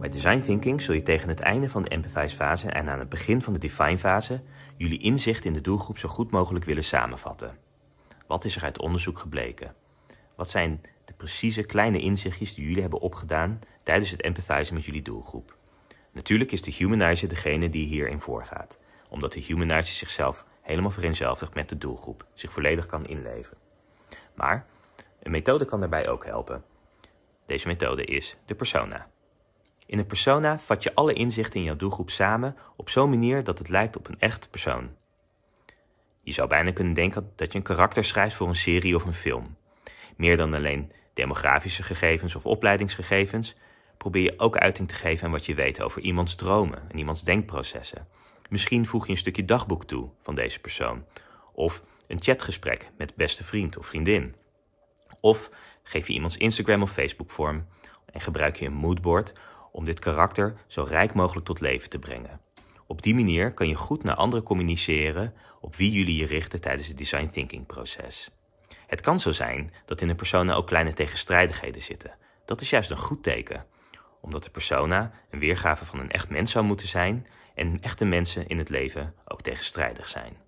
Bij design thinking zul je tegen het einde van de empathize fase en aan het begin van de define fase jullie inzicht in de doelgroep zo goed mogelijk willen samenvatten. Wat is er uit onderzoek gebleken? Wat zijn de precieze kleine inzichtjes die jullie hebben opgedaan tijdens het empathizen met jullie doelgroep? Natuurlijk is de humanizer degene die hierin voorgaat, omdat de humanizer zichzelf helemaal vereenzelvigt met de doelgroep, zich volledig kan inleven. Maar een methode kan daarbij ook helpen. Deze methode is de persona. In de persona vat je alle inzichten in jouw doelgroep samen op zo'n manier dat het lijkt op een echt persoon. Je zou bijna kunnen denken dat je een karakter schrijft voor een serie of een film. Meer dan alleen demografische gegevens of opleidingsgegevens, probeer je ook uiting te geven aan wat je weet over iemands dromen en iemands denkprocessen. Misschien voeg je een stukje dagboek toe van deze persoon, of een chatgesprek met beste vriend of vriendin. Of geef je iemands Instagram of Facebook vorm en gebruik je een moodboard om dit karakter zo rijk mogelijk tot leven te brengen. Op die manier kan je goed naar anderen communiceren op wie jullie je richten tijdens het design thinking proces. Het kan zo zijn dat in een persona ook kleine tegenstrijdigheden zitten. Dat is juist een goed teken, omdat de persona een weergave van een echt mens zou moeten zijn en echte mensen in het leven ook tegenstrijdig zijn.